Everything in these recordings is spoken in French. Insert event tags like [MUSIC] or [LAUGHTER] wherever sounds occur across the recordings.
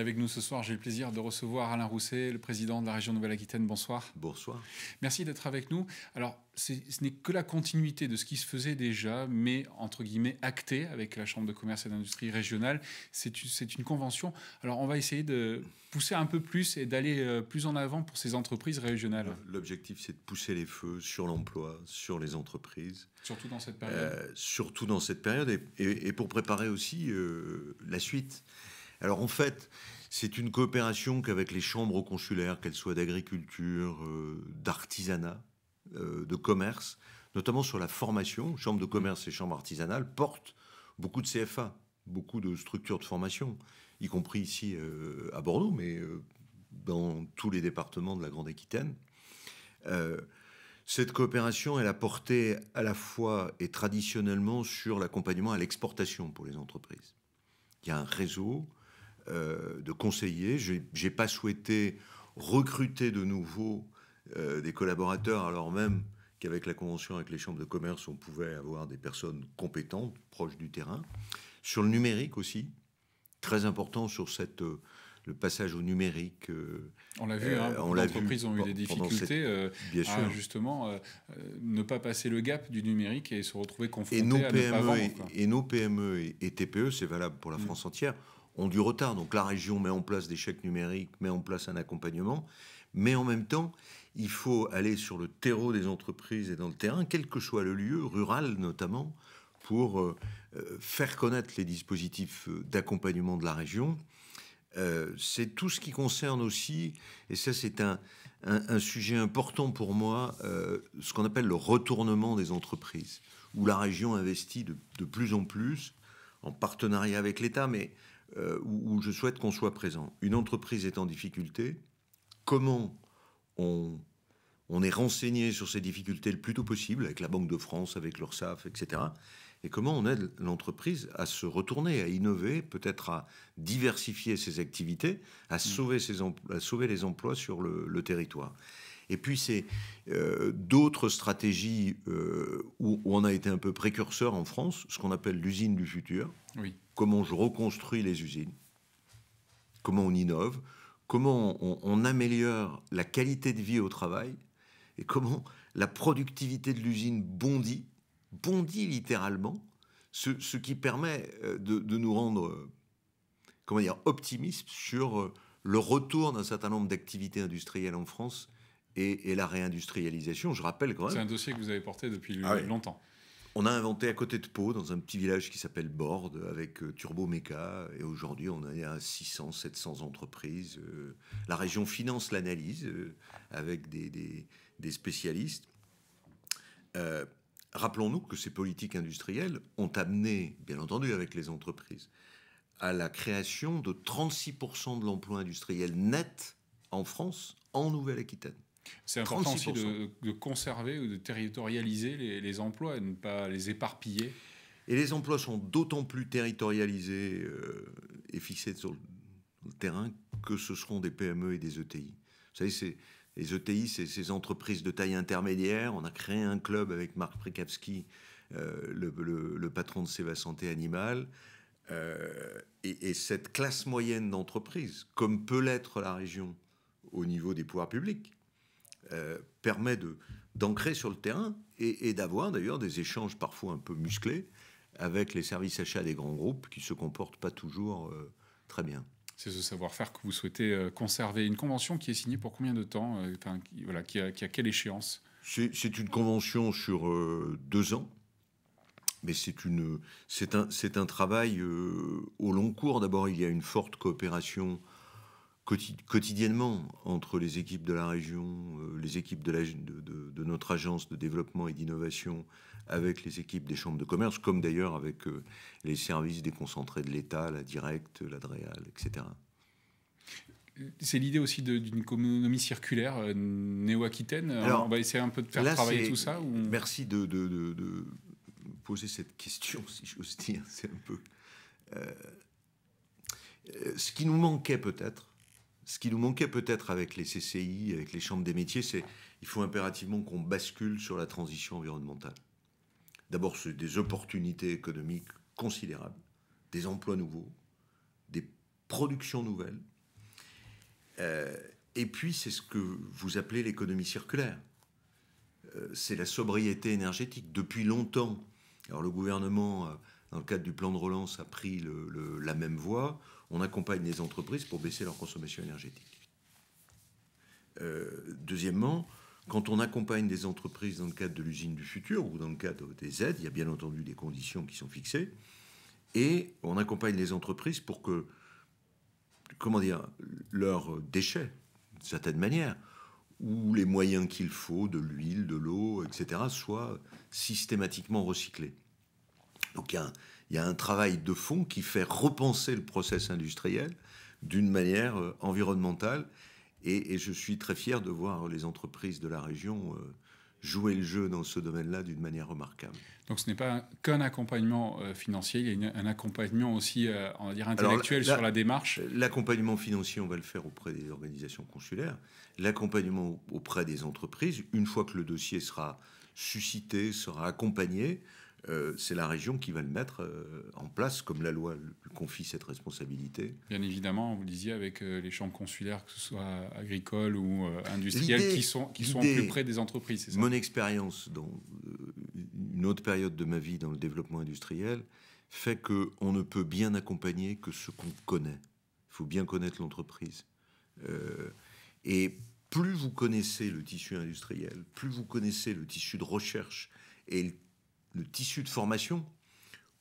avec nous ce soir, j'ai le plaisir de recevoir Alain Rousset, le président de la région Nouvelle-Aquitaine. Bonsoir. Bonsoir. Merci d'être avec nous. Alors, ce n'est que la continuité de ce qui se faisait déjà, mais entre guillemets acté avec la Chambre de commerce et d'industrie régionale. C'est une convention. Alors, on va essayer de pousser un peu plus et d'aller euh, plus en avant pour ces entreprises régionales. L'objectif, c'est de pousser les feux sur l'emploi, sur les entreprises. Surtout dans cette période. Euh, surtout dans cette période et, pour préparer aussi euh, la suite. Alors en fait, c'est une coopération qu'avec les chambres consulaires, qu'elles soient d'agriculture, euh, d'artisanat, euh, de commerce, notamment sur la formation, chambre de mmh. commerce et chambres artisanales portent beaucoup de CFA, beaucoup de structures de formation, y compris ici euh, à Bordeaux, mais dans tous les départements de la Grande Aquitaine. cette coopération, elle a porté à la fois et traditionnellement sur l'accompagnement à l'exportation pour les entreprises. Il y a un réseau euh, de conseillers. Je n'ai pas souhaité recruter de nouveau euh, des collaborateurs alors même qu'avec la convention avec les chambres de commerce, on pouvait avoir des personnes compétentes, proches du terrain. Sur le numérique aussi, très important sur cette euh, le passage au numérique. on l'a vu, hein, les entreprises ont eu des difficultés justement ne pas passer le gap du numérique et se retrouver confrontés e et nos PME et, nos PME et, TPE, c'est valable pour la mm. France entière, ont du retard. Donc la région met en place des chèques numériques, met en place un accompagnement, mais en même temps, il faut aller sur le terreau des entreprises et dans le terrain, quel que soit le lieu, rural notamment, pour euh, euh, faire connaître les dispositifs euh, d'accompagnement de la région. c'est tout ce qui concerne aussi, et ça c'est un, sujet important pour moi, ce qu'on appelle le retournement des entreprises, où la région investit de, de plus en plus en partenariat avec l'État, mais euh, où, je souhaite qu'on soit présent. Une entreprise est en difficulté. Comment on, est renseigné sur ces difficultés le plus tôt possible, avec la Banque de France, avec l'ORSAF, etc. Et comment on aide l'entreprise à se retourner, à innover, peut-être à diversifier ses activités, à mmh. sauver, les emplois sur le territoire. Et puis, c'est euh, d'autres stratégies euh, où, on a été un peu précurseur en France, ce qu'on appelle l'usine du futur. Comment je reconstruis les usines, comment on innove, comment on, améliore la qualité de vie au travail et comment la productivité de l'usine bondit, bondit littéralement, ce, qui permet euh, de, nous rendre comment dire, optimistes sur le retour d'un certain nombre d'activités industrielles en France et, la réindustrialisation. Je rappelle quand même. C'est un dossier que vous avez porté depuis ah longtemps. On a inventé à côté de Pau, dans un petit village qui s'appelle Borde, avec euh, Turbo Et aujourd'hui, on est à 600, 700 entreprises. Euh, la région finance l'analyse euh, avec des, des spécialistes. Rappelons-nous que ces politiques industrielles ont amené, bien entendu avec les entreprises, à la création de 36% de l'emploi industriel net en France, en Nouvelle-Aquitaine. C'est important aussi de, de, conserver ou de territorialiser les, emplois et ne pas les éparpiller. Et les emplois sont d'autant plus territorialisés euh, et fixés sur le, terrain que ce seront des PME et des ETI. Vous savez, les ETI, c'est ces entreprises de taille intermédiaire. On a créé un club avec Marc Prekavski, euh, le, patron de Seva Santé Animal. Euh, et, et, cette classe moyenne d'entreprises, comme peut l'être la région au niveau des pouvoirs publics, euh, permet de, d'ancrer sur le terrain et, d'avoir d'ailleurs des échanges parfois un peu musclés avec les services achats des grands groupes qui se comportent pas toujours euh, très bien. C'est ce savoir-faire que vous souhaitez euh, conserver. Une convention qui est signée pour combien de temps qui, voilà, qui a, quelle échéance c'est, une convention sur deux ans, mais c'est, c'est, un, un travail au long cours. D'abord, il y a une forte coopération quotidiennement entre les équipes de la région, euh, les équipes de, la, de, notre agence de développement et d'innovation, avec les équipes des chambres de commerce, comme d'ailleurs avec euh, les services déconcentrés de l'État, la Directe, la DREAL, etc. C'est l'idée aussi d'une économie circulaire euh, néo-aquitaine. On va essayer un peu de faire travailler tout ça Merci de, poser cette question, [LAUGHS] si j'ose dire. C'est un peu. ce qui nous manquait peut-être, ce qui nous manquait peut-être avec les CCI, avec les chambres des métiers, c'est il faut impérativement qu'on bascule sur la transition environnementale. D'abord, c'est des opportunités économiques considérables, des emplois nouveaux, des productions nouvelles. Euh, et puis, c'est ce que vous appelez l'économie circulaire. Euh, c'est la sobriété énergétique. Depuis longtemps, alors le gouvernement, euh, dans le cadre du plan de relance, a pris la même voie on accompagne les entreprises pour baisser leur consommation énergétique. Euh, deuxièmement, quand on accompagne des entreprises dans le cadre de l'usine du futur ou dans le cadre des aides, il y a bien entendu des conditions qui sont fixées, et on accompagne les entreprises pour que, comment dire, leurs déchets, d'une certaine manière, ou les moyens qu'il faut, de l'huile, de l'eau, etc., soient systématiquement recyclés. Donc il y, a un, travail de fond qui fait repenser le process industriel d'une manière euh, environnementale. Et, je suis très fier de voir les entreprises de la région euh, jouer le jeu dans ce domaine-là d'une manière remarquable. Donc ce n'est pas qu'un accompagnement euh, financier, il y a un accompagnement aussi, on dire, intellectuel sur la démarche. L'accompagnement financier, on va le faire auprès des organisations consulaires. L'accompagnement auprès des entreprises, une fois que le dossier sera suscité, sera accompagné, euh, c'est la région qui va le mettre euh, en place, comme la loi confie cette responsabilité. Bien évidemment, vous le disiez, avec euh, les chambres consulaires, que ce soit agricoles ou industrielles, qui sont, qui sont plus près des entreprises. mon expérience dans une autre période de ma vie dans le développement industriel fait que on ne peut bien accompagner que ce qu'on connaît. Il faut bien connaître l'entreprise. et plus vous connaissez le tissu industriel, plus vous connaissez le tissu de recherche et le le tissu de formation,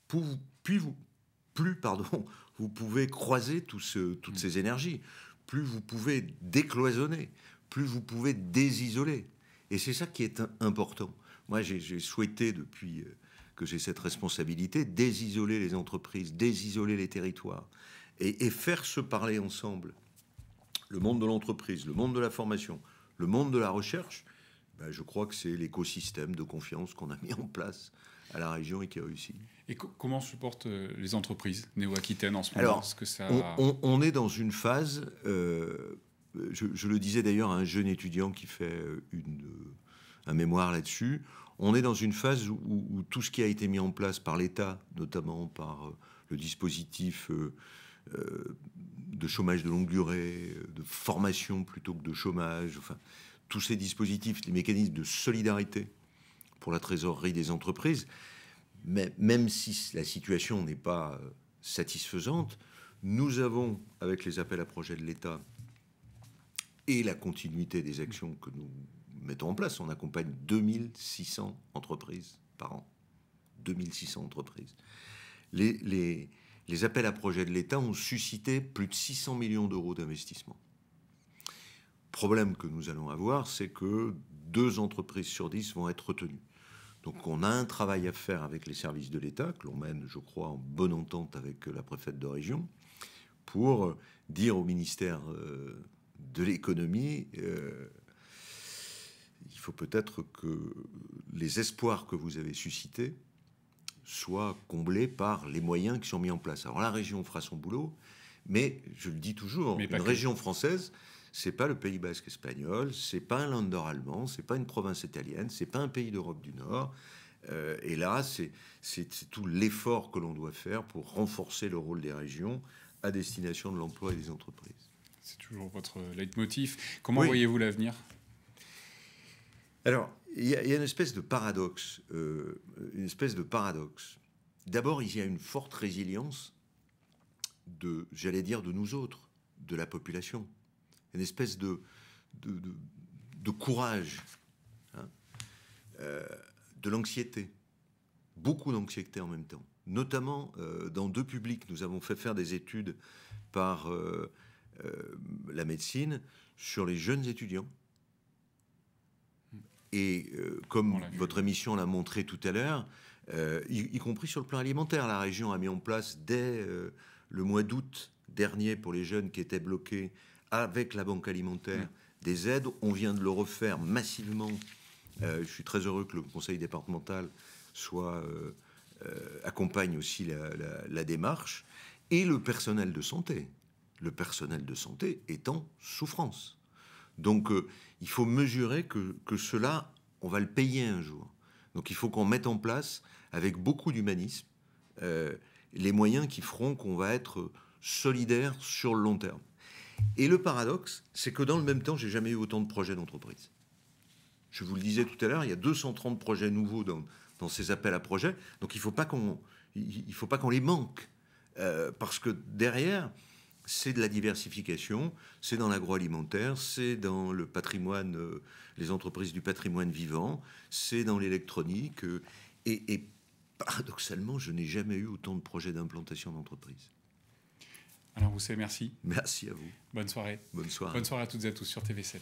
plus [LAUGHS] pardon, vous pouvez croiser toutes mm. ces énergies, plus vous pouvez décloisonner, plus vous pouvez désisoler. Et c'est ça qui est important. Moi, j'ai souhaité, depuis euh, que j'ai cette responsabilité, désisoler les entreprises, désisoler les territoires, et faire se parler ensemble le monde de l'entreprise, le monde de la formation, le monde de la recherche, bah, je crois que c'est l'écosystème de confiance qu'on a mis en place à la région et qui a réussi. Et comment supportent euh, les entreprises néo-aquitaines en ce moment Alors, que on, est dans une phase, euh, je, le disais d'ailleurs à un jeune étudiant qui fait euh, une, un mémoire là-dessus, on est dans une phase où, tout ce qui a été mis en place par l'État, notamment par le dispositif... de chômage de longue durée, de formation plutôt que de chômage, enfin, tous ces dispositifs, les mécanismes de solidarité pour la trésorerie des entreprises, mais même si la situation n'est pas euh, satisfaisante, nous avons, avec les appels à projets de l'État et la continuité des actions que nous mettons en place, on accompagne 2600 entreprises par an. 2600 entreprises. les appels à projets de l'État ont suscité plus de 600 millions d'euros d'investissement problème que nous allons avoir, c'est que deux entreprises sur dix vont être retenues. Donc on a un travail à faire avec les services de l'État, que l'on mène, je crois, en bonne entente avec la préfète de région, pour dire au ministère euh, de l'économie, euh, il faut peut-être que les espoirs que vous avez suscités soient comblés par les moyens qui sont mis en place. Alors la région fera son boulot, mais je le dis toujours, une région française, c'est pas le Pays basque espagnol, c'est pas un nord allemand, n'est pas une province italienne, c'est pas un pays d'Europe du Nord. Euh, et là, c'est tout l'effort que l'on doit faire pour renforcer le rôle des régions à destination de l'emploi et des entreprises. C'est toujours votre leitmotiv. Comment voyez-vous l'avenir Alors, il y, a une espèce de paradoxe. Euh, une espèce de paradoxe. D'abord, il y a une forte résilience de, j'allais dire, de nous autres, de la population une espèce de, de, courage, hein, euh, de l'anxiété, beaucoup d'anxiété en même temps. Notamment euh, dans deux publics, nous avons fait faire des études par euh, la médecine sur les jeunes étudiants. Et comme votre émission l'a montré tout à l'heure, y, compris sur le plan alimentaire, la région a mis en place dès le mois d'août dernier pour les jeunes qui étaient bloqués avec la Banque alimentaire mm. des aides. On vient de le refaire massivement. Euh, je suis très heureux que le Conseil départemental soit, euh, euh, accompagne aussi la, démarche. Et le personnel de santé. Le personnel de santé est en souffrance. Donc il faut mesurer que, que cela, on va le payer un jour. Donc il faut qu'on mette en place, avec beaucoup d'humanisme, les moyens qui feront qu'on va être solidaire sur le long terme. Et le paradoxe, c'est que dans le même temps, j'ai jamais eu autant de projets d'entreprise. Je vous le disais tout à l'heure, il y a 230 projets nouveaux dans, ces appels à projets. Donc il ne faut pas qu'on il faut pas les manque. Euh, parce que derrière, c'est de la diversification, c'est dans l'agroalimentaire, c'est dans le patrimoine, euh, les entreprises du patrimoine vivant, c'est dans l'électronique. Euh, et, et, paradoxalement, je n'ai jamais eu autant de projets d'implantation d'entreprise. Alors vous savez, merci. Merci à vous. Bonne soirée. Bonne soirée. Bonne soirée à toutes et à tous sur TV7.